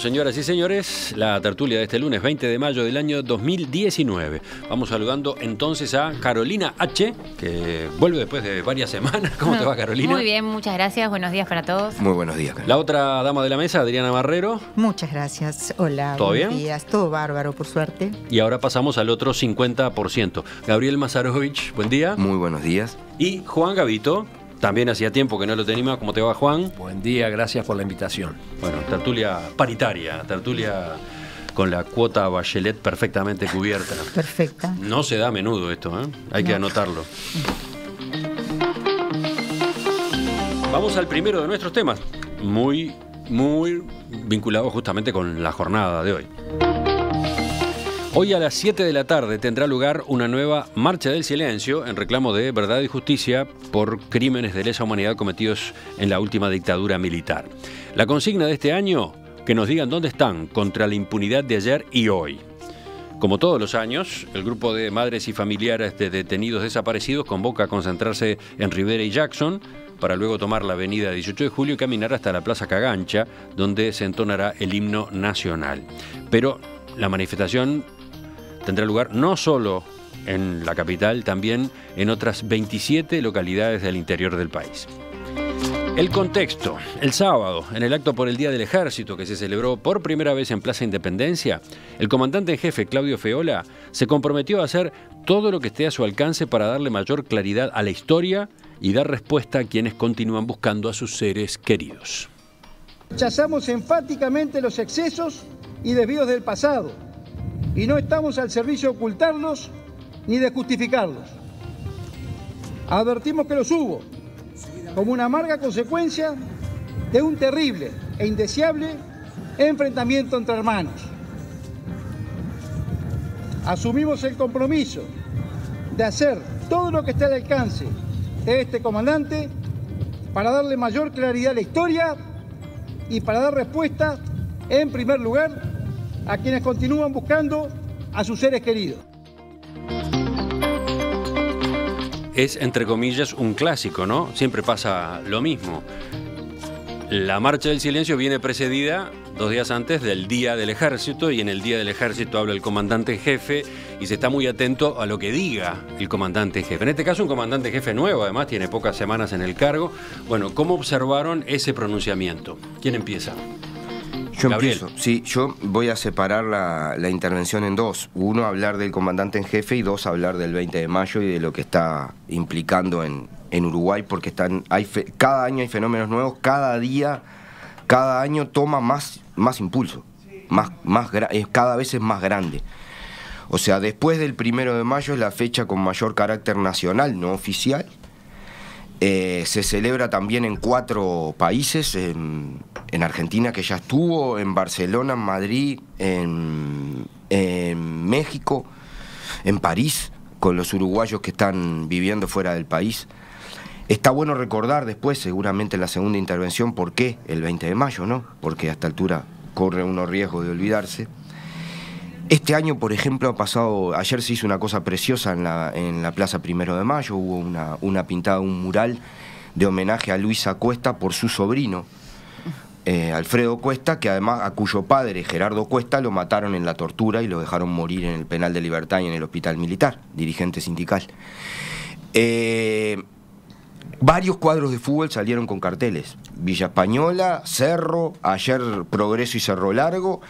señoras y señores, la tertulia de este lunes 20 de mayo del año 2019. Vamos saludando entonces a Carolina H, que vuelve después de varias semanas. ¿Cómo te va, Carolina? Muy bien, muchas gracias. Buenos días para todos. Muy buenos días. La otra dama de la mesa, Adriana Barrero. Muchas gracias. Hola. ¿Todo buenos Días. Todo bárbaro, por suerte. Y ahora pasamos al otro 50%. Gabriel Mazarovich, buen día. Muy buenos días. Y Juan Gavito. También hacía tiempo que no lo teníamos. ¿Cómo te va, Juan? Buen día, gracias por la invitación. Bueno, tertulia paritaria, tertulia con la cuota Bachelet perfectamente cubierta. Perfecta. No se da a menudo esto, ¿eh? hay que anotarlo. Vamos al primero de nuestros temas, muy, muy vinculado justamente con la jornada de hoy. Hoy a las 7 de la tarde tendrá lugar una nueva marcha del silencio en reclamo de verdad y justicia por crímenes de lesa humanidad cometidos en la última dictadura militar. La consigna de este año, que nos digan dónde están contra la impunidad de ayer y hoy. Como todos los años, el grupo de madres y familiares de detenidos desaparecidos convoca a concentrarse en Rivera y Jackson para luego tomar la avenida 18 de julio y caminar hasta la Plaza Cagancha, donde se entonará el himno nacional. Pero la manifestación tendrá lugar no solo en la capital, también en otras 27 localidades del interior del país. El contexto. El sábado, en el acto por el Día del Ejército que se celebró por primera vez en Plaza Independencia, el comandante en jefe Claudio Feola se comprometió a hacer todo lo que esté a su alcance para darle mayor claridad a la historia y dar respuesta a quienes continúan buscando a sus seres queridos. Rechazamos enfáticamente los excesos y desvíos del pasado y no estamos al servicio de ocultarlos ni de justificarlos. Advertimos que los hubo como una amarga consecuencia de un terrible e indeseable enfrentamiento entre hermanos. Asumimos el compromiso de hacer todo lo que esté al alcance de este comandante para darle mayor claridad a la historia y para dar respuesta, en primer lugar, a quienes continúan buscando a sus seres queridos. Es, entre comillas, un clásico, ¿no? Siempre pasa lo mismo. La marcha del silencio viene precedida dos días antes del Día del Ejército y en el Día del Ejército habla el comandante jefe y se está muy atento a lo que diga el comandante jefe. En este caso un comandante jefe nuevo, además tiene pocas semanas en el cargo. Bueno, ¿cómo observaron ese pronunciamiento? ¿Quién empieza? Yo empiezo. Sí, yo voy a separar la, intervención en dos. Uno, hablar del comandante en jefe y dos, hablar del 20 de mayo y de lo que está implicando en, en Uruguay, porque están, hay cada año hay fenómenos nuevos, cada día, cada año toma más, más impulso, más, más, cada vez es más grande. O sea, después del primero de mayo es la fecha con mayor carácter nacional, no oficial, eh, se celebra también en cuatro países, en, Argentina que ya estuvo, en Barcelona, en Madrid, en, México, en París, con los uruguayos que están viviendo fuera del país. Está bueno recordar después, seguramente la segunda intervención, por qué el 20 de mayo, ¿no? Porque a esta altura corre uno riesgo de olvidarse. Este año, por ejemplo, ha pasado, ayer se hizo una cosa preciosa en la, Plaza Primero de Mayo, hubo una, pintada, un mural de homenaje a Luisa Cuesta por su sobrino, eh, Alfredo Cuesta, que además a cuyo padre, Gerardo Cuesta, lo mataron en la tortura y lo dejaron morir en el penal de libertad y en el hospital militar, dirigente sindical. Eh, varios cuadros de fútbol salieron con carteles. Villa Española, Cerro, ayer Progreso y Cerro Largo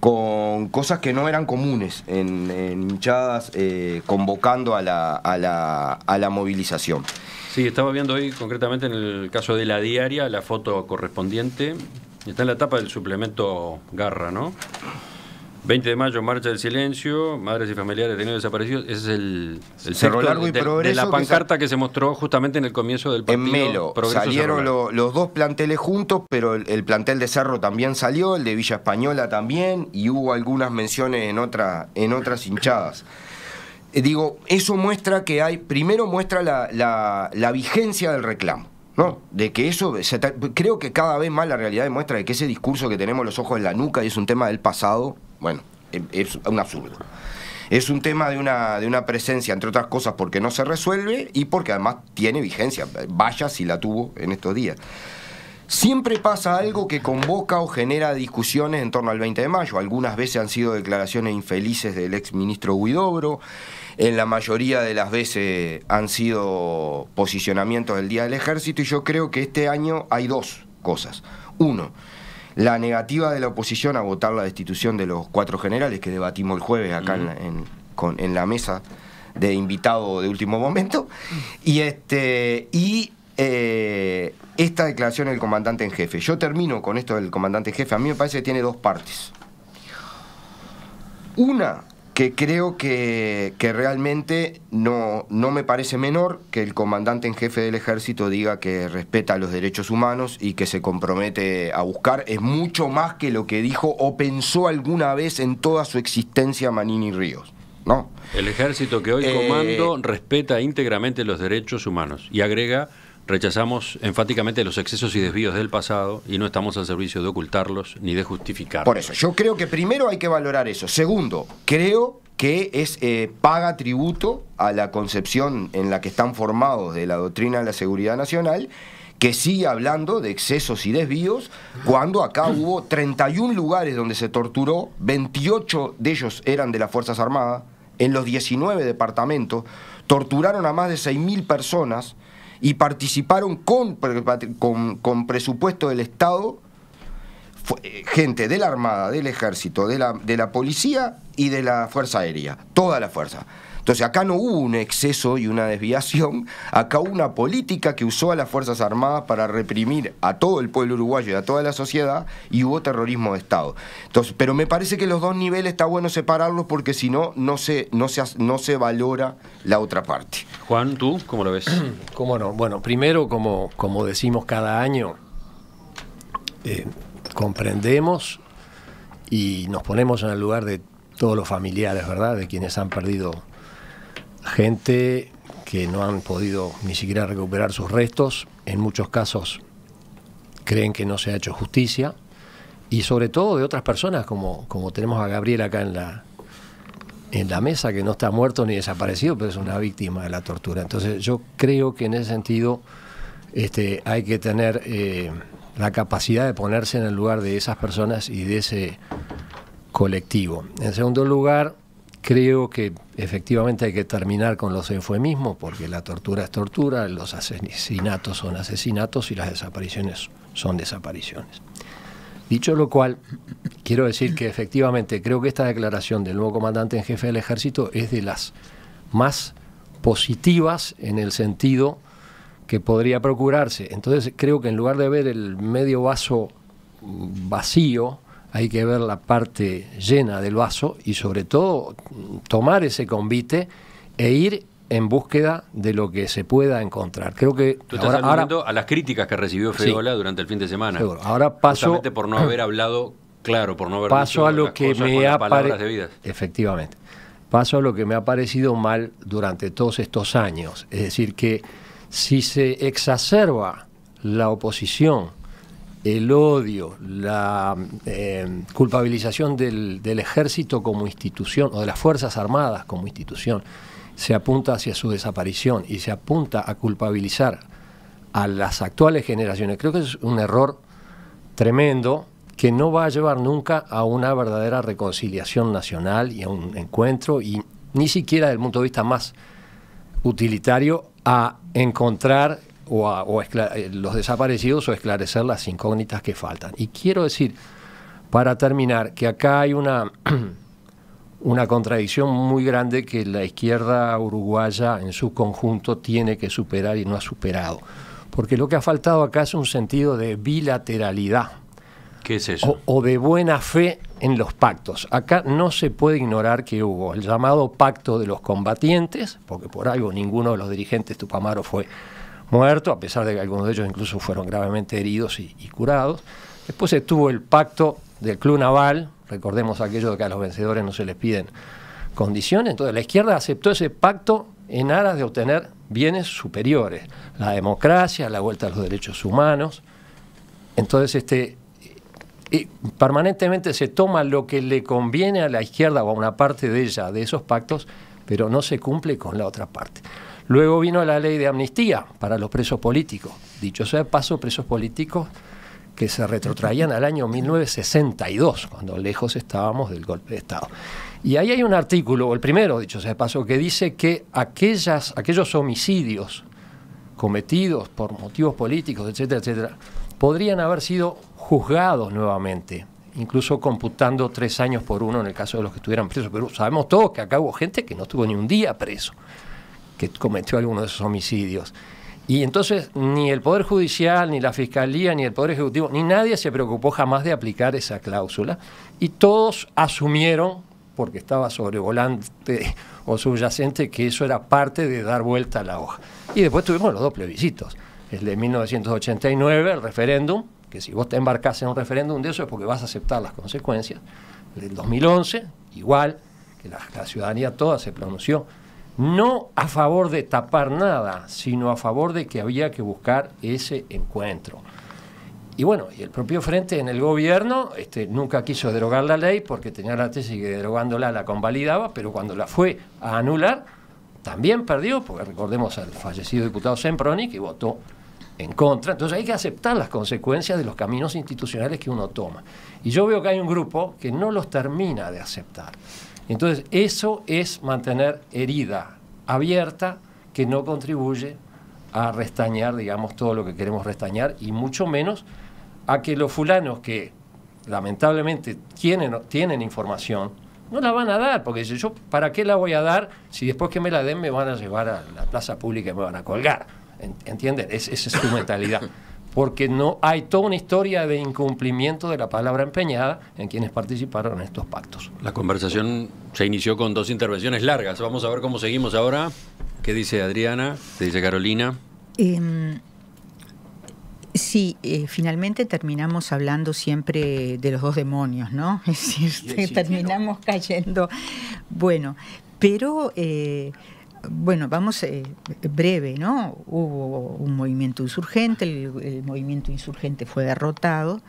con cosas que no eran comunes en, hinchadas, eh, convocando a la, a, la, a la, movilización. Sí, estaba viendo hoy concretamente en el caso de la diaria la foto correspondiente. Está en la tapa del suplemento Garra, ¿no? 20 de mayo, Marcha del Silencio, Madres y Familiares de Niños Desaparecidos. Ese es el, Cerro Largo y de, la pancarta que se... mostró justamente en el comienzo del partido. En Melo. salieron los dos planteles juntos, pero el, plantel de Cerro también salió, el de Villa Española también, y hubo algunas menciones en, otra, en otras hinchadas. Eh, digo, eso muestra que hay, primero muestra la vigencia del reclamo. No, de que eso, creo que cada vez más la realidad demuestra de que ese discurso que tenemos los ojos en la nuca y es un tema del pasado, bueno, em, es un absurdo. Es un tema de una, de una presencia, entre otras cosas, porque no se resuelve y porque además tiene vigencia. Vaya si la tuvo en estos días. Siempre pasa algo que convoca o genera discusiones en torno al 20 de mayo. Algunas veces han sido declaraciones infelices del exministro ministro en la mayoría de las veces han sido posicionamientos del Día del Ejército y yo creo que este año hay dos cosas. Uno, la negativa de la oposición a votar la destitución de los cuatro generales que debatimos el jueves acá en, la mm. mesa de invitado de último momento. Mm. Y, este, y eh, esta declaración del comandante en jefe. Yo termino con esto del comandante en jefe. A mí me parece que tiene dos partes. Una que creo que, realmente no, no, me parece menor que el comandante en jefe del ejército diga que respeta los derechos humanos y que se compromete a buscar. Es mucho más que lo que dijo o pensó alguna vez en toda su existencia Manini Ríos. ¿no? El ejército que hoy eh, comando respeta íntegramente los derechos humanos y agrega Rechazamos enfáticamente los excesos y desvíos del pasado y no estamos al servicio de ocultarlos ni de justificarlos. Por eso, yo creo que primero hay que valorar eso. Segundo, creo que es eh, paga tributo a la concepción en la que están formados de la doctrina de la seguridad nacional, que sigue hablando de excesos y desvíos, cuando acá hubo 31 lugares donde se torturó, 28 de ellos eran de las Fuerzas Armadas, en los 19 departamentos, torturaron a más de 6.000 personas, y participaron con, con, con presupuesto del Estado eh, gente de la Armada, del Ejército, de la, de la Policía y de la Fuerza Aérea, toda la fuerza. Entonces acá no hubo un exceso y una desviación, acá hubo una política que usó a las Fuerzas Armadas para reprimir a todo el pueblo uruguayo y a toda la sociedad y hubo terrorismo de Estado. Entonces, pero me parece que los dos niveles está bueno separarlos porque si no, no se, no, se, no se valora la otra parte. Juan, ¿tú cómo lo ves? ¿Cómo no? Bueno, primero, como, como decimos cada año, eh, comprendemos y nos ponemos en el lugar de todos los familiares, ¿verdad? De quienes han perdido gente que no han podido ni siquiera recuperar sus restos, en muchos casos creen que no se ha hecho justicia, y sobre todo de otras personas, como, como tenemos a Gabriel acá en la, en la mesa, que no está muerto ni desaparecido, pero es una víctima de la tortura. Entonces yo creo que en ese sentido este, hay que tener eh, la capacidad de ponerse en el lugar de esas personas y de ese colectivo. En segundo lugar, Creo que efectivamente hay que terminar con los eufemismos, porque la tortura es tortura, los asesinatos son asesinatos y las desapariciones son desapariciones. Dicho lo cual, quiero decir que efectivamente creo que esta declaración del nuevo comandante en jefe del ejército es de las más positivas en el sentido que podría procurarse. Entonces creo que en lugar de ver el medio vaso vacío, hay que ver la parte llena del vaso y sobre todo tomar ese convite e ir en búsqueda de lo que se pueda encontrar. Creo que Tú estás ahora, a las críticas que recibió Feola durante el fin de semana. Ahora paso por no haber hablado claro, por no haber a lo que me ha efectivamente. Paso a lo que me ha parecido mal durante todos estos años, es decir que si se exacerba la oposición el odio, la em, culpabilización del, ejército como institución o de las Fuerzas Armadas como institución, se apunta hacia su desaparición y se apunta a culpabilizar a las actuales generaciones. Creo que es un error tremendo que no va a llevar nunca a una verdadera reconciliación nacional y a un encuentro y ni siquiera desde el punto de vista más utilitario a encontrar o, eh, los desaparecidos o esclarecer las incógnitas que faltan. Y quiero decir, para terminar, que acá hay una, una contradicción muy grande que la izquierda uruguaya en su conjunto tiene que superar y no ha superado. Porque lo que ha faltado acá es un sentido de bilateralidad. ¿Qué es eso? O, o, de buena fe en los pactos. Acá no se puede ignorar que hubo el llamado pacto de los combatientes, porque por algo ninguno de los dirigentes Tupamaro fue muerto, a pesar de que algunos de ellos incluso fueron gravemente heridos y, curados. Después estuvo el pacto del Club Naval, recordemos aquello de que a los vencedores no se les piden condiciones, entonces la izquierda aceptó ese pacto en aras de obtener bienes superiores, la democracia, la vuelta a los derechos humanos. Entonces, este, eh, eh, permanentemente se toma lo que le conviene a la izquierda o a una parte de ella de esos pactos, pero no se cumple con la otra parte. Luego vino la ley de amnistía para los presos políticos. Dicho sea de paso, presos políticos que se retrotraían al año 1962, cuando lejos estábamos del golpe de Estado. Y ahí hay un artículo, el primero, dicho sea de paso, que dice que aquellas, aquellos homicidios cometidos por motivos políticos, etcétera, etcétera, podrían haber sido juzgados nuevamente, incluso computando tres años por uno en el caso de los que estuvieran presos. Pero sabemos todos que acá hubo gente que no estuvo ni un día preso que cometió alguno de esos homicidios. Y entonces ni el Poder Judicial, ni la Fiscalía, ni el Poder Ejecutivo, ni nadie se preocupó jamás de aplicar esa cláusula. Y todos asumieron, porque estaba sobrevolante o subyacente, que eso era parte de dar vuelta a la hoja. Y después tuvimos los dos plebiscitos. El de 1989, el referéndum, que si vos te embarcas en un referéndum de eso es porque vas a aceptar las consecuencias. El del 2011, igual, que la ciudadanía toda se pronunció no a favor de tapar nada, sino a favor de que había que buscar ese encuentro. Y bueno, y el propio Frente en el gobierno este, nunca quiso derogar la ley porque tenía la tesis que derogándola la convalidaba, pero cuando la fue a anular, también perdió, porque recordemos al fallecido diputado Semproni que votó en contra. Entonces hay que aceptar las consecuencias de los caminos institucionales que uno toma. Y yo veo que hay un grupo que no los termina de aceptar. Entonces, eso es mantener herida abierta que no contribuye a restañar, digamos, todo lo que queremos restañar y mucho menos a que los fulanos que lamentablemente tienen, tienen información, no la van a dar, porque dice, yo, ¿para qué la voy a dar si después que me la den me van a llevar a la plaza pública y me van a colgar? ¿Entienden? esa es su mentalidad. porque no hay toda una historia de incumplimiento de la palabra empeñada en quienes participaron en estos pactos. La conversación se inició con dos intervenciones largas. Vamos a ver cómo seguimos ahora. ¿Qué dice Adriana? ¿Qué dice Carolina? Em, sí, eh, finalmente terminamos hablando siempre de los dos demonios, ¿no? Es decir, terminamos cayendo. Bueno, pero... Eh, bueno, vamos eh, breve, ¿no? Hubo un movimiento insurgente, el, movimiento insurgente fue derrotado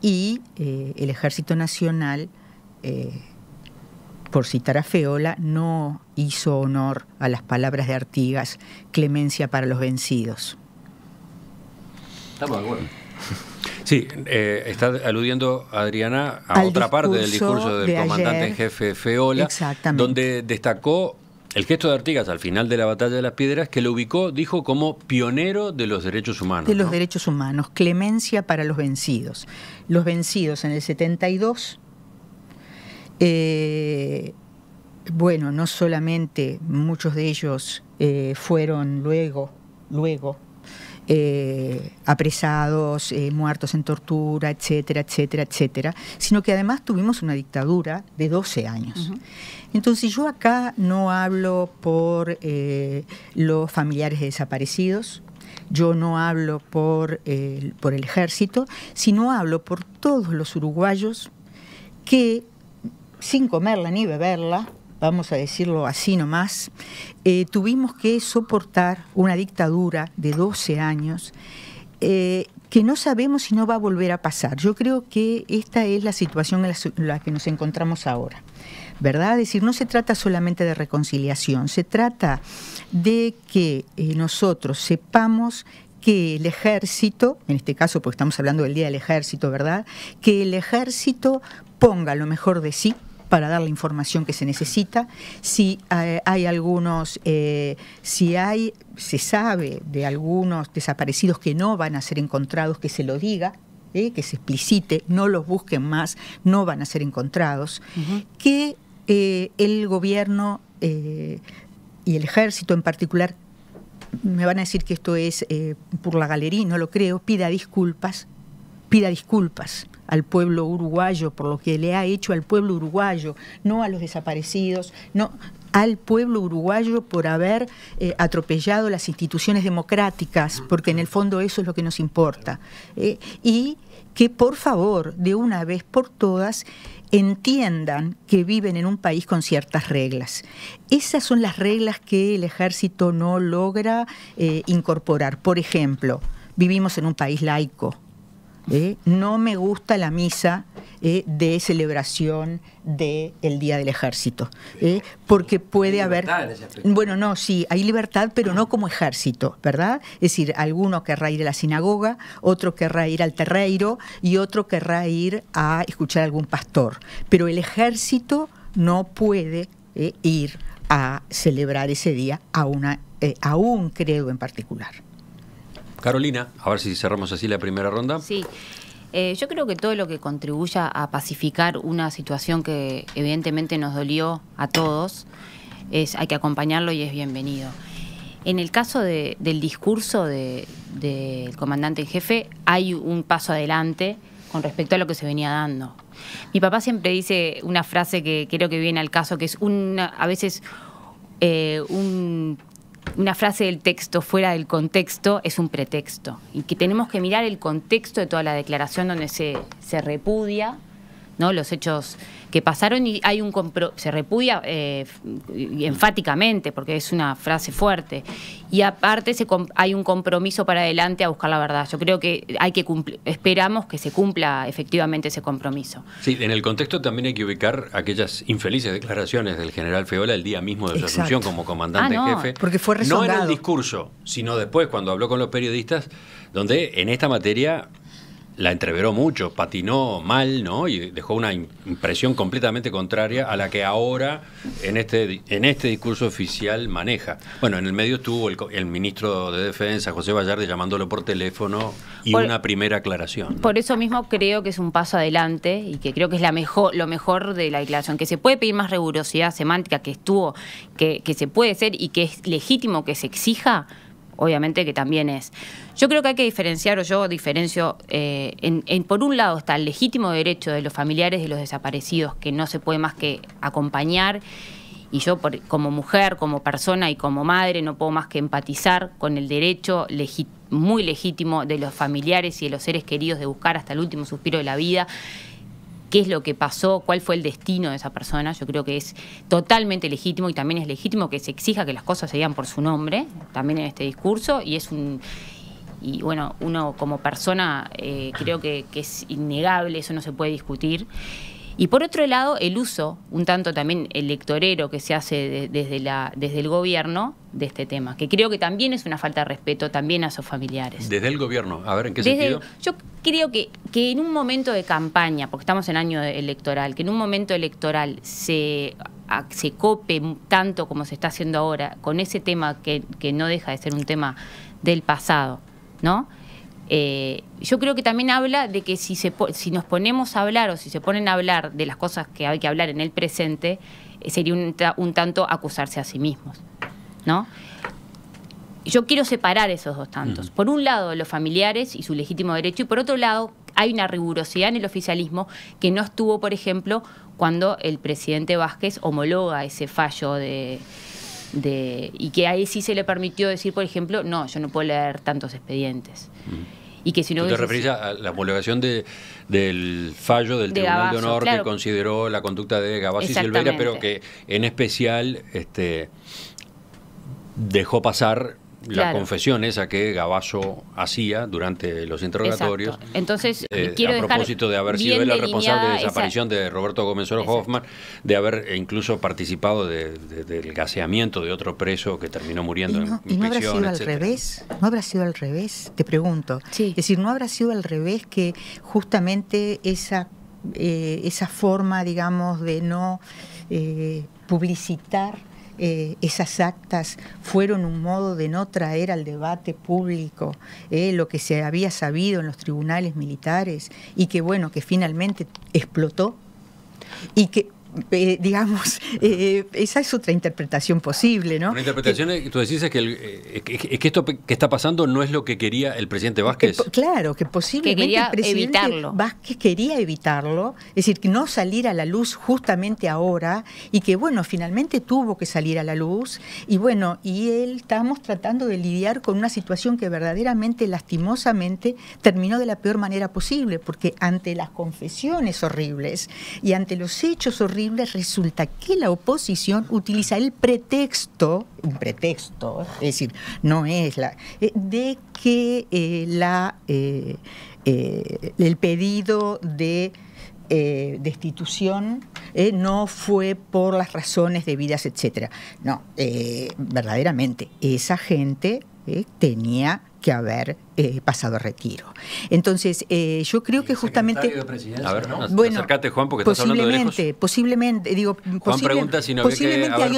y eh, el Ejército Nacional, eh, por citar a Feola, no hizo honor a las palabras de Artigas, clemencia para los vencidos. Estamos de Sí, está aludiendo Adriana a otra parte del discurso del comandante en jefe Feola, donde destacó el gesto de Artigas al final de la batalla de las piedras que lo ubicó, dijo, como pionero de los derechos humanos. De los derechos humanos, clemencia para los vencidos. Los vencidos en el 72, eh, bueno, no solamente muchos de ellos eh, fueron luego, luego eh, apresados, eh, muertos en tortura, etcétera, etcétera, etcétera, sino que además tuvimos una dictadura de 12 años. Entonces yo acá no hablo por eh, los familiares de desaparecidos, yo no hablo por, por el ejército, sino hablo por todos los uruguayos que, sin comerla ni beberla, vamos a decirlo así nomás, eh, tuvimos que soportar una dictadura de 12 años eh, que no sabemos si no va a volver a pasar. Yo creo que esta es la situación en la, que nos encontramos ahora. ¿verdad? Es decir, no se trata solamente de reconciliación, se trata de que eh, nosotros sepamos que el ejército, en este caso porque estamos hablando del Día del Ejército, ¿verdad? Que el ejército ponga lo mejor de sí, para dar la información que se necesita. Si eh, hay algunos, eh, si hay, se sabe de algunos desaparecidos que no van a ser encontrados, que se lo diga. Eh, que se explicite, no los busquen más, no van a ser encontrados, que el gobierno y el ejército en particular, me van a decir que esto es por la galería, no lo creo, pida disculpas, pida disculpas al pueblo uruguayo, por lo que le ha hecho al pueblo uruguayo, no a los desaparecidos, no al pueblo uruguayo por haber eh, atropellado las instituciones democráticas, porque en el fondo eso es lo que nos importa. Eh, y que por favor, de una vez por todas, entiendan que viven en un país con ciertas reglas. Esas son las reglas que el ejército no logra eh, incorporar. Por ejemplo, vivimos en un país laico. ¿eh? no me gusta la misa ¿eh? de celebración del Día del Ejército, ¿eh? porque puede haber... Bueno, no, sí, hay libertad, pero no ah. como ejército, ¿verdad? Es decir, alguno querrá ir a la sinagoga, otro querrá ir al terreiro y otro querrá ir a escuchar a algún pastor, pero el ejército no puede ir a celebrar ese día a, una, a un credo en particular. Carolina, a ver si cerramos así la primera ronda. Sí. Eh, yo creo que todo lo que contribuya a pacificar una situación que evidentemente nos dolió a todos, es, hay que acompañarlo y es bienvenido. En el caso del discurso del comandante en jefe, hay un paso adelante con respecto a lo que se venía dando. Mi papá siempre dice una frase que creo que viene al caso, que es una, a veces eh, un una frase del texto fuera del contexto es un pretexto y que tenemos que mirar el contexto de toda la declaración donde se, se repudia ¿no? los hechos que pasaron y hay un se repudia eh, enfáticamente porque es una frase fuerte y aparte hay un compromiso para adelante a buscar la verdad. Yo creo que hay que esperamos que se cumpla efectivamente ese compromiso. Sí, en el contexto también hay que ubicar aquellas infelices declaraciones del general Feola el día mismo de su asunción como comandante ah, en jefe. Porque fue No en el discurso, sino después cuando habló con los periodistas, donde en esta materia la entreveró mucho, patinó mal, ¿no? Y dejó una impresión completamente contraria a la que ahora en este, en este discurso oficial maneja. Bueno, en el medio estuvo el, ministro de Defensa, José Vallarde, llamándolo por teléfono y una primera aclaración. Por eso mismo creo que es un paso adelante y que creo que es la mejor, lo mejor de la declaración, que se puede pedir más rigurosidad semántica que estuvo, que, que se puede hacer y que es legítimo que se exija, obviamente que también es. Yo creo que hay que diferenciar, o yo diferencio, eh, en, por un lado está el legítimo derecho de los familiares de los desaparecidos, que no se puede más que acompañar, y yo como mujer, como persona y como madre no puedo más que empatizar con el derecho muy legítimo de los familiares y de los seres queridos de buscar hasta el último suspiro de la vida qué es lo que pasó, cuál fue el destino de esa persona. Yo creo que es totalmente legítimo y también es legítimo que se exija que las cosas se digan por su nombre, también en este discurso, y es un y bueno, uno como persona eh, creo que, es innegable, eso no se puede discutir. Y por otro lado, el uso, un tanto también electorero que se hace desde, la, desde el gobierno de este tema, que creo que también es una falta de respeto también a sus familiares. Desde el gobierno, a ver, ¿en qué sentido? yo creo que, que en un momento de campaña, porque estamos en año electoral, que en un momento electoral se se cope tanto como se está haciendo ahora con ese tema que, que no deja de ser un tema del pasado ¿no? Eh, yo creo que también habla de que si, se, si nos ponemos a hablar o si se ponen a hablar de las cosas que hay que hablar en el presente, eh, sería un, tanto acusarse a sí mismos, ¿no? Yo quiero separar esos dos tantos. Por un lado, los familiares y su legítimo derecho, y por otro lado, hay una rigurosidad en el oficialismo que no estuvo, por ejemplo, cuando el presidente Vázquez homologa ese fallo de, y que ahí sí se le permitió decir, por ejemplo, no, yo no puedo leer tantos expedientes. Mm. Y que si no te referís a la homologación del fallo del Tribunal de Honor que consideró la conducta de Gavassi y Silveira, pero que en especial este, dejó pasar la confesión esa que Gabasso hacía durante los interrogatorios. Entonces, eh, a propósito de haber sido él el responsable de desaparición de Roberto Gómez Oro Hoffman, de haber incluso participado del gaseamiento de otro preso que terminó muriendo no, en y no habrá sido al revés, no habrá sido al revés, te pregunto. Es decir, no habrá sido al revés que justamente esa eh, esa forma, digamos, de no eh, publicitar eh, esas actas fueron un modo de no traer al debate público eh, lo que se había sabido en los tribunales militares y que bueno, que finalmente explotó y que eh, digamos, eh, eh, esa es otra interpretación posible, ¿no? Una interpretación, que, tú decís, es que, el, esto que está pasando no es lo que quería el presidente Vázquez. claro, que posiblemente quería el presidente evitarlo. Vázquez quería evitarlo, es decir, que no salir a la luz justamente ahora y que, bueno, finalmente tuvo que salir a la luz y, bueno, y él estamos tratando de lidiar con una situación que verdaderamente, lastimosamente, terminó de la peor manera posible, porque ante las confesiones horribles y ante los hechos horribles, resulta que la oposición utiliza el pretexto, un pretexto, es decir, no es la, eh, de que eh, la, eh, el pedido de destitución no fue por las razones debidas, etcétera. No, verdaderamente, esa gente tenía que haber eh, pasado retiro. Entonces, eh, yo creo que justamente... a ver, ¿no? Juan, porque posiblemente, estás hablando de Posiblemente, digo, Juan pregunta si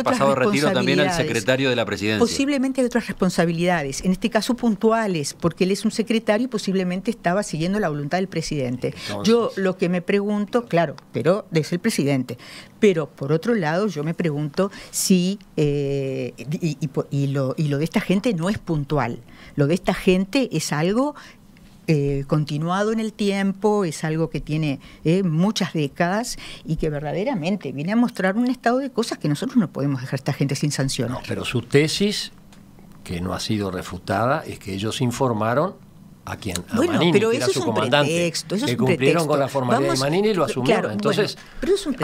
pasado retiro también al secretario de la presidencia. Posiblemente hay otras responsabilidades, en este caso puntuales, porque él es un secretario y posiblemente estaba siguiendo la voluntad del presidente. yo lo que me pregunto, claro, pero es el presidente, pero por otro lado yo me pregunto si, eh, lo, y lo de esta gente no es puntual, lo de esta gente es es algo eh, continuado en el tiempo, es algo que tiene eh, muchas décadas y que verdaderamente viene a mostrar un estado de cosas que nosotros no podemos dejar a esta gente sin sanción No, pero su tesis, que no ha sido refutada, es que ellos informaron a quien a Manini, su comandante. que cumplieron con la formalidad de Manini y lo asumieron. Entonces,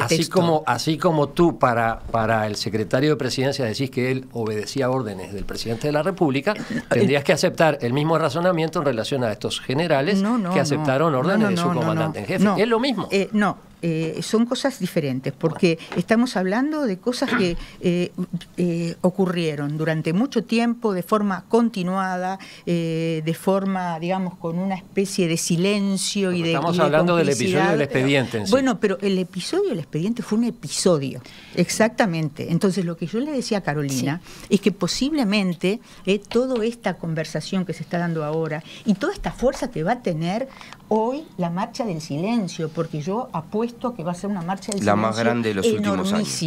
así como, así como tú para, para el secretario de presidencia decís que él obedecía órdenes del presidente de la República, tendrías que aceptar el mismo razonamiento en relación a estos generales que aceptaron órdenes de su comandante en jefe. es lo mismo. Eh, no, eh, son cosas diferentes, porque estamos hablando de cosas que eh, eh, ocurrieron durante mucho tiempo, de forma continuada, de forma, digamos, con una especie de silencio y de... Estamos hablando del episodio del expediente. Bueno, pero el episodio del expediente fue un episodio, exactamente. Entonces, lo que yo le decía a Carolina es que posiblemente toda esta conversación que se está dando ahora y toda esta fuerza que va a tener, hoy la marcha del silencio, porque yo apuesto que va a ser una marcha del silencio. La más grande de los últimos años.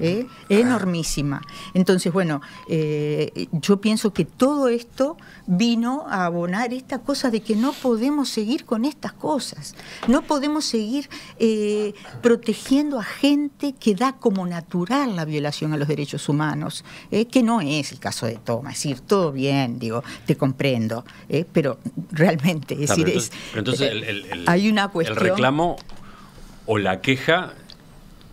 ¿eh? Enormísima. Entonces, bueno, eh, yo pienso que todo esto vino a abonar esta cosa de que no podemos seguir con estas cosas. No podemos seguir eh, protegiendo a gente que da como natural la violación a los derechos humanos, ¿eh? que no es el caso de Toma. Es decir, todo bien, digo, te comprendo, pero realmente, es decir, Entonces, el, hay una cuestión. El reclamo o la queja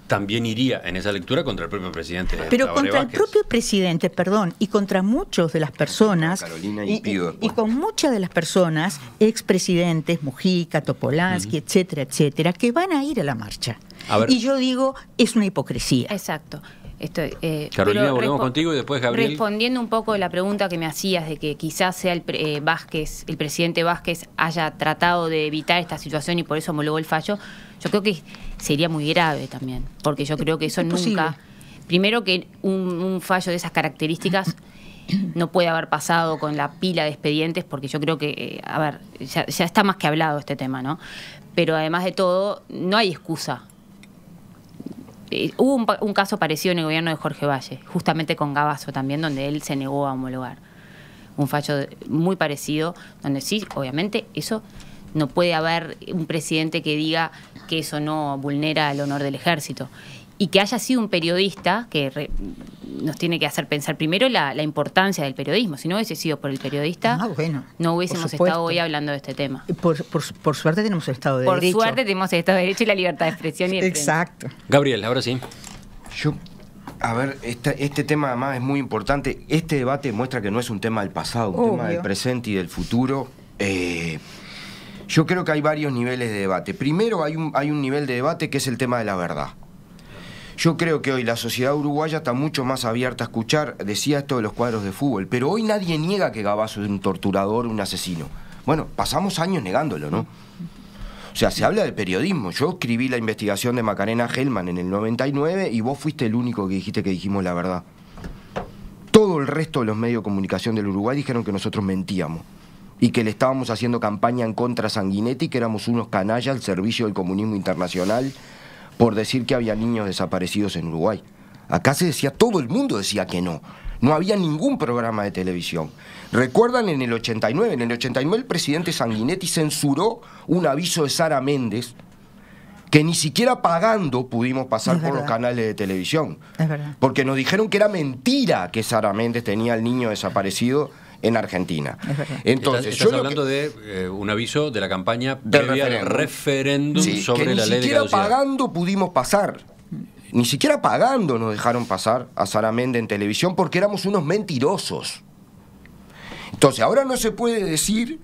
también iría en esa lectura contra el propio presidente. Pero contra el propio presidente, perdón, y contra muchos de las personas, y, con muchas de las personas, expresidentes, Mujica, Topolansky, etcétera, etcétera, que van a ir a la marcha. y yo digo, es una hipocresía. Exacto. Eh, Carolina, volvemos contigo y después Gabriel. Respondiendo un poco la pregunta que me hacías de que quizás sea el, eh, Vázquez, el presidente Vázquez haya tratado de evitar esta situación y por eso homologó el fallo, yo creo que sería muy grave también, porque yo creo que eso nunca... Primero que un, fallo de esas características no puede haber pasado con la pila de expedientes, porque yo creo que, eh, a ver, ya, ya, está más que hablado este tema, ¿no? Pero además de todo, no hay excusa eh, hubo un, un, caso parecido en el gobierno de Jorge Valle, justamente con Gabazo también, donde él se negó a homologar. Un fallo muy parecido, donde sí, obviamente, eso no puede haber un presidente que diga que eso no vulnera el honor del ejército y que haya sido un periodista que nos tiene que hacer pensar primero la, importancia del periodismo. Si no hubiese sido por el periodista, ah, no hubiésemos estado hoy hablando de este tema. Eh, por, suerte tenemos el Estado de Derecho. Por suerte tenemos el Estado de Derecho y la libertad de expresión. Y el Exacto. Gabriel, ahora sí. a ver, este tema además es muy importante. Este debate muestra que no es un tema del pasado, un tema del presente y del futuro. Eh, yo creo que hay varios niveles de debate. Primero hay un, hay un nivel de debate que es el tema de la verdad. Yo creo que hoy la sociedad uruguaya está mucho más abierta a escuchar, decía esto de los cuadros de fútbol, pero hoy nadie niega que Gabazo es un torturador, un asesino. Bueno, pasamos años negándolo, ¿no? O sea, se habla de periodismo. Yo escribí la investigación de Macarena Hellman en el 99 y vos fuiste el único que dijiste que dijimos la verdad. Todo el resto de los medios de comunicación del Uruguay dijeron que nosotros mentíamos y que le estábamos haciendo campaña en contra Sanguinetti, que éramos unos canallas al servicio del comunismo internacional, por decir que había niños desaparecidos en Uruguay. Acá se decía, todo el mundo decía que no. No había ningún programa de televisión. Recuerdan en el 89, en el 89 el presidente Sanguinetti censuró un aviso de Sara Méndez que ni siquiera pagando pudimos pasar por los canales de televisión. Es verdad. Porque nos dijeron que era mentira que Sara Méndez tenía al niño desaparecido en Argentina. Entonces, estás, yo hablando de eh, un aviso de la campaña de referéndum sobre la ley de Ni siquiera pagando pudimos pasar. Ni siquiera pagando nos dejaron pasar a Sara Méndez en televisión porque éramos unos mentirosos. Entonces, ahora no se puede decir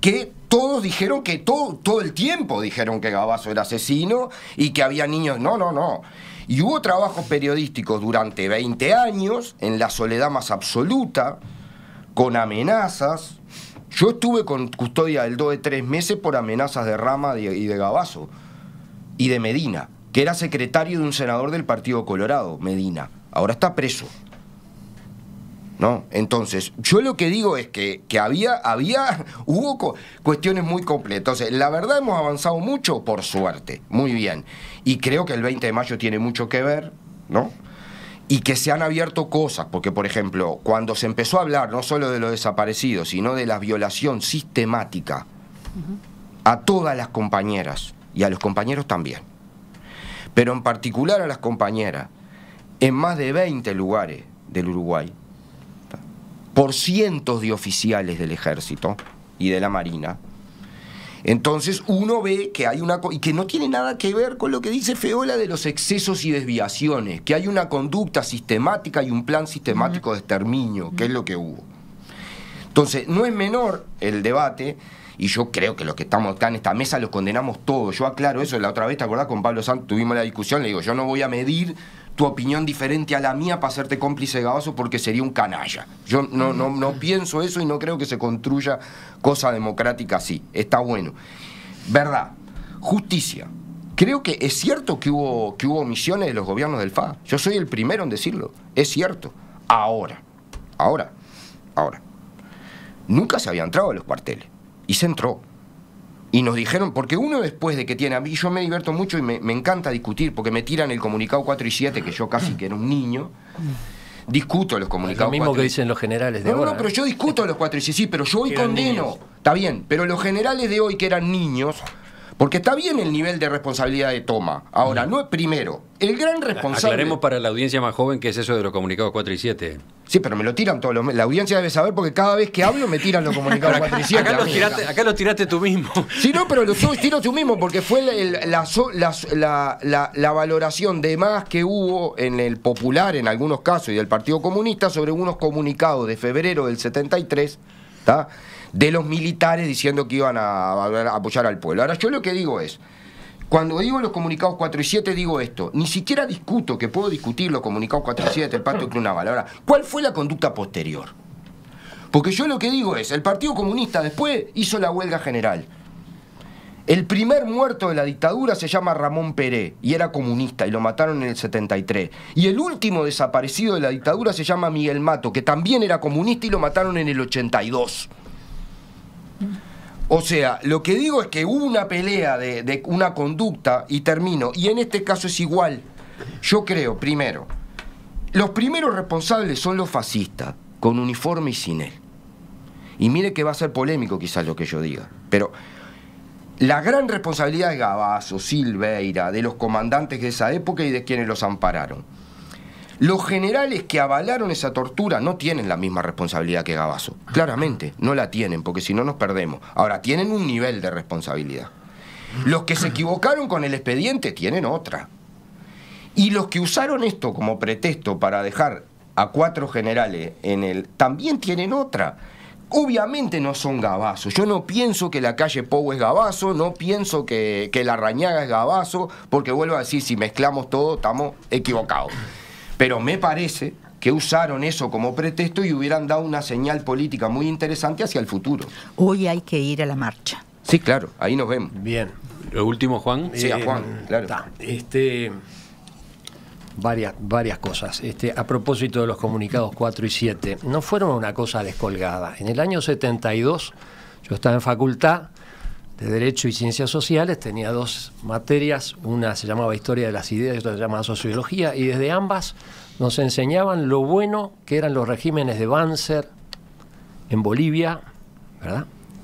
que todos dijeron que todo, todo el tiempo dijeron que Gabazo era asesino y que había niños. No, no, no. Y hubo trabajos periodísticos durante 20 años, en la soledad más absoluta, con amenazas. Yo estuve con custodia del 2 de tres meses por amenazas de Rama y de Gabazo y de Medina, que era secretario de un senador del Partido Colorado, Medina. Ahora está preso. ¿No? Entonces, yo lo que digo es que, que había, había, hubo cuestiones muy complejas. Entonces, la verdad hemos avanzado mucho, por suerte, muy bien. Y creo que el 20 de mayo tiene mucho que ver, ¿no? y que se han abierto cosas, porque por ejemplo, cuando se empezó a hablar no solo de los desaparecidos, sino de la violación sistemática a todas las compañeras y a los compañeros también, pero en particular a las compañeras, en más de 20 lugares del Uruguay, por cientos de oficiales del ejército y de la Marina, entonces uno ve que hay una y que no tiene nada que ver con lo que dice Feola de los excesos y desviaciones, que hay una conducta sistemática y un plan sistemático de exterminio, que es lo que hubo. Entonces, no es menor el debate, y yo creo que los que estamos acá en esta mesa los condenamos todos. Yo aclaro eso, la otra vez, ¿te acordás? Con Pablo Santos tuvimos la discusión, le digo, yo no voy a medir tu opinión diferente a la mía para hacerte cómplice de Gabazo porque sería un canalla. Yo no, no, no pienso eso y no creo que se construya cosa democrática así. Está bueno. Verdad. Justicia. Creo que es cierto que hubo, que hubo omisiones de los gobiernos del FA. Yo soy el primero en decirlo. Es cierto. Ahora. Ahora. Ahora. Nunca se había entrado a los cuarteles. Y se entró y nos dijeron, porque uno después de que tiene, a mí yo me divierto mucho y me, encanta discutir, porque me tiran el comunicado 4 y 7, que yo casi que era un niño, discuto los comunicados. Es lo mismo que dicen los generales de hoy. No, no, pero yo discuto los 4 y 7, sí, pero yo hoy condeno, está bien, pero los generales de hoy que eran niños, porque está bien el nivel de responsabilidad de toma. Ahora, no es primero, el gran responsable. Aclaremos para la audiencia más joven que es eso de los comunicados 4 y 7. Sí, pero me lo tiran todos los La audiencia debe saber porque cada vez que hablo me tiran los comunicados 4 y 7. Acá, los tiraste, tú mismo. Sí, no, pero los tiro tú mismo porque fue la, valoración de más que hubo en el Popular, en algunos casos, y del Partido Comunista sobre unos comunicados de febrero del 73, ¿está? de los militares diciendo que iban a apoyar al pueblo. Ahora, yo lo que digo es. Cuando digo los comunicados 4 y 7, digo esto. Ni siquiera discuto que puedo discutir los comunicados 4 y 7 del Pacto Ahora, ¿cuál fue la conducta posterior? Porque yo lo que digo es, el Partido Comunista después hizo la huelga general. El primer muerto de la dictadura se llama Ramón Peré y era comunista y lo mataron en el 73. Y el último desaparecido de la dictadura se llama Miguel Mato, que también era comunista y lo mataron en el 82. O sea, lo que digo es que hubo una pelea de, una conducta y termino. Y en este caso es igual. Yo creo, primero, los primeros responsables son los fascistas, con uniforme y sin él. Y mire que va a ser polémico quizás lo que yo diga, pero la gran responsabilidad de Gavazo, Silveira, de los comandantes de esa época y de quienes los ampararon. Los generales que avalaron esa tortura no tienen la misma responsabilidad que Gabazo. Claramente, no la tienen, porque si no nos perdemos. Ahora, tienen un nivel de responsabilidad. Los que se equivocaron con el expediente tienen otra. Y los que usaron esto como pretexto para dejar a cuatro generales en el... también tienen otra. Obviamente no son gabazos. Yo no pienso que la calle Pou es gabazo, no pienso que, que la rañaga es gabazo, porque vuelvo a decir, si mezclamos todo, estamos equivocados. Pero me parece que usaron eso como pretexto y hubieran dado una señal política muy interesante hacia el futuro. Hoy hay que ir a la marcha. Sí, claro, ahí nos vemos. Bien. Lo último, Juan. Eh, sí, a Juan, claro. este, varias, varias cosas. Este, a propósito de los comunicados 4 y 7, no fueron una cosa descolgada. En el año 72, yo estaba en facultad, de Derecho y Ciencias Sociales, tenía dos materias, una se llamaba Historia de las Ideas y otra se llamaba Sociología, y desde ambas nos enseñaban lo bueno que eran los regímenes de Banzer en Bolivia,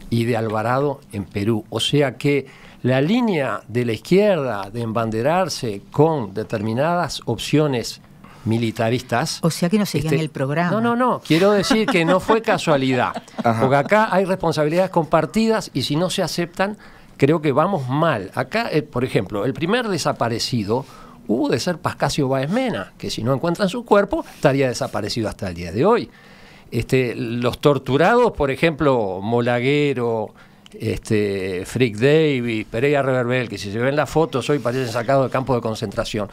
Y de Alvarado en Perú. O sea que la línea de la izquierda de embanderarse con determinadas opciones militaristas. O sea que no seguían este, el programa. No, no, no. Quiero decir que no fue casualidad. Porque acá hay responsabilidades compartidas y si no se aceptan, creo que vamos mal. Acá, eh, por ejemplo, el primer desaparecido hubo de ser Pascasio Baez que si no encuentran su cuerpo, estaría desaparecido hasta el día de hoy. Este, los torturados, por ejemplo, Molaguero, este, Frick Davis, Pereira Reverbel, que si se ven las fotos hoy parecen sacados del campo de concentración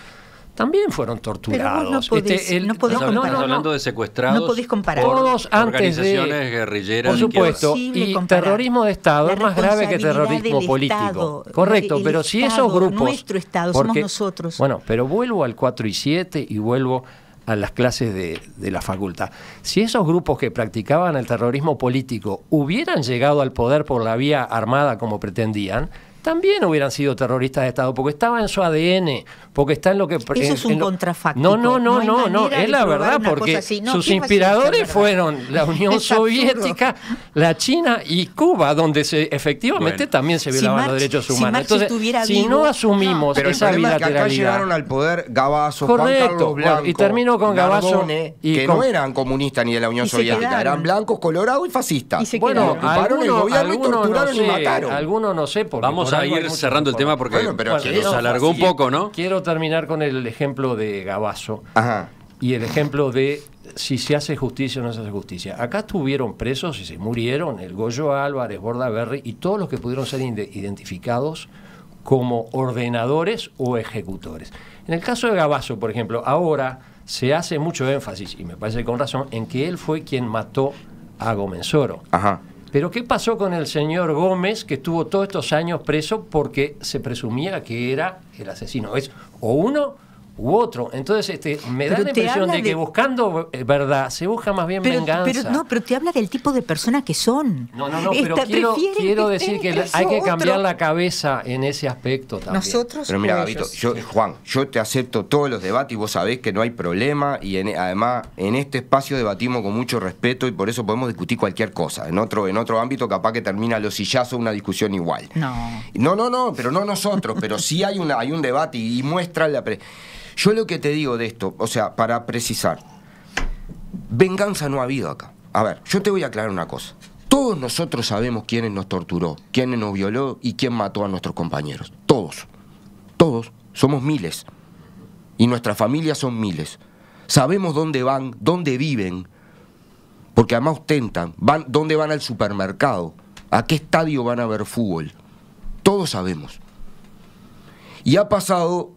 también fueron torturados. Este, no podés, hablando de secuestrados. No podéis comparar. Todos antes de guerrilleras. Por supuesto. Y terrorismo de Estado es más grave que terrorismo político. Correcto, pero si esos grupos. Nuestro Estado, somos nosotros. Bueno, pero vuelvo al 4 y 7 y vuelvo a las clases de, la facultad. Si esos grupos que practicaban el terrorismo político hubieran llegado al poder por la vía armada como pretendían, también hubieran sido terroristas de Estado, porque estaba en su ADN, porque está en lo que... Eso es un contrafacto. No, no, no, no, no, es la verdad, porque sus inspiradores fueron la Unión Soviética, la China y Cuba, donde se, efectivamente también se violaban los derechos humanos. Si no asumimos esa bilateralidad... Es que acá llegaron al poder Gabazo, Correcto, Blanco, y termino con Gabazo... que no eran comunistas ni de la Unión Soviética, eran blancos, colorados y fascistas. Y bueno, algunos, algunos y mataron algunos no sé, por qué vamos a ir cerrando el tema porque nos alargó un poco, ¿no? Quiero terminar con el ejemplo de Gabazo y el ejemplo de si se hace justicia o no se hace justicia. Acá estuvieron presos y se murieron el Goyo Álvarez, Bordaberry y todos los que pudieron ser identificados como ordenadores o ejecutores. En el caso de Gabazo, por ejemplo, ahora se hace mucho énfasis, y me parece con razón, en que él fue quien mató a Gomenzoro. Ajá. Pero ¿qué pasó con el señor Gómez que estuvo todos estos años preso porque se presumía que era el asesino? Es o uno u otro. Entonces, este, me da la impresión de, que buscando eh, verdad se busca más bien pero, venganza. Pero no, pero te habla del tipo de personas que son. No, no, no, pero quiero, decir que hay que cambiar la cabeza en ese aspecto también. Nosotros. Pero mira, Gabito, yo, Juan, yo te acepto todos los debates y vos sabés que no hay problema y además en este espacio debatimos con mucho respeto y por eso podemos discutir cualquier cosa. En otro, en otro ámbito capaz que termina los sillazos una discusión igual. No. No, no, no, pero no nosotros, pero sí hay, una, hay un debate y, muestra la... Yo lo que te digo de esto, o sea, para precisar, venganza no ha habido acá. A ver, yo te voy a aclarar una cosa. Todos nosotros sabemos quién nos torturó, quién nos violó y quién mató a nuestros compañeros. Todos. Todos. Somos miles. Y nuestras familias son miles. Sabemos dónde van, dónde viven. Porque además ostentan. Van, dónde van al supermercado. A qué estadio van a ver fútbol. Todos sabemos. Y ha pasado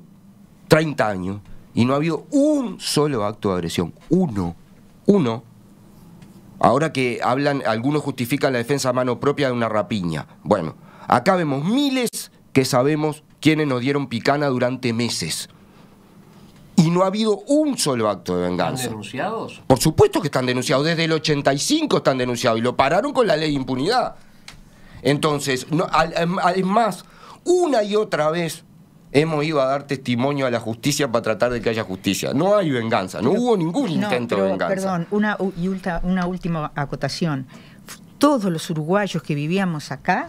30 años y no ha habido un solo acto de agresión. Uno. Uno. Ahora que hablan, algunos justifican la defensa a mano propia de una rapiña. Bueno, acá vemos miles que sabemos quienes nos dieron picana durante meses. Y no ha habido un solo acto de venganza. ¿Están denunciados? Por supuesto que están denunciados. Desde el 85 están denunciados y lo pararon con la ley de impunidad. Entonces, no, em, más, una y otra vez hemos ido a dar testimonio a la justicia para tratar de que haya justicia. No hay venganza, no hubo ningún intento de venganza. Perdón, una, una última acotación. Todos los uruguayos que vivíamos acá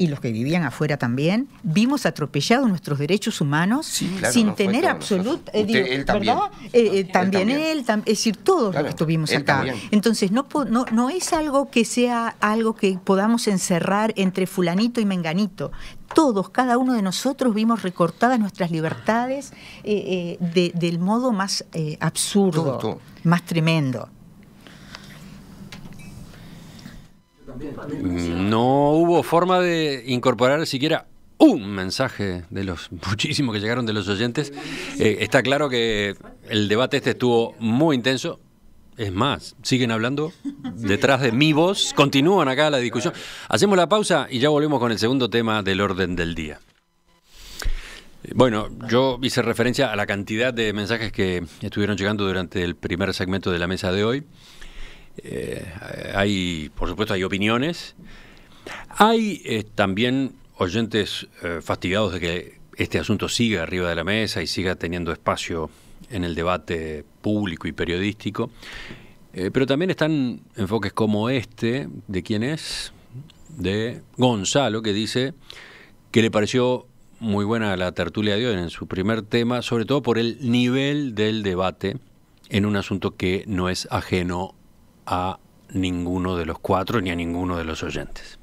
y los que vivían afuera también, vimos atropellados nuestros derechos humanos sin tener absoluto... Eh, también. Eh, eh, también él, es decir, todos los que estuvimos acá. Entonces, no, no es algo que sea algo que podamos encerrar entre fulanito y menganito todos, cada uno de nosotros vimos recortadas nuestras libertades eh, eh, del modo más eh, absurdo, más tremendo. No hubo forma de incorporar siquiera un mensaje de los muchísimos que llegaron de los oyentes. está claro que el debate este estuvo muy intenso. Es más, siguen hablando detrás de mi voz, continúan acá la discusión. Hacemos la pausa y ya volvemos con el segundo tema del orden del día. Bueno, yo hice referencia a la cantidad de mensajes que estuvieron llegando durante el primer segmento de la mesa de hoy. Eh, hay, por supuesto, hay opiniones. Hay eh, también oyentes eh, fastidiados de que este asunto siga arriba de la mesa y siga teniendo espacio en el debate público y periodístico. Eh, pero también están enfoques como este, de quién es, de Gonzalo, que dice que le pareció muy buena la tertulia de hoy en su primer tema, sobre todo por el nivel del debate en un asunto que no es ajeno a ninguno de los cuatro ni a ninguno de los oyentes.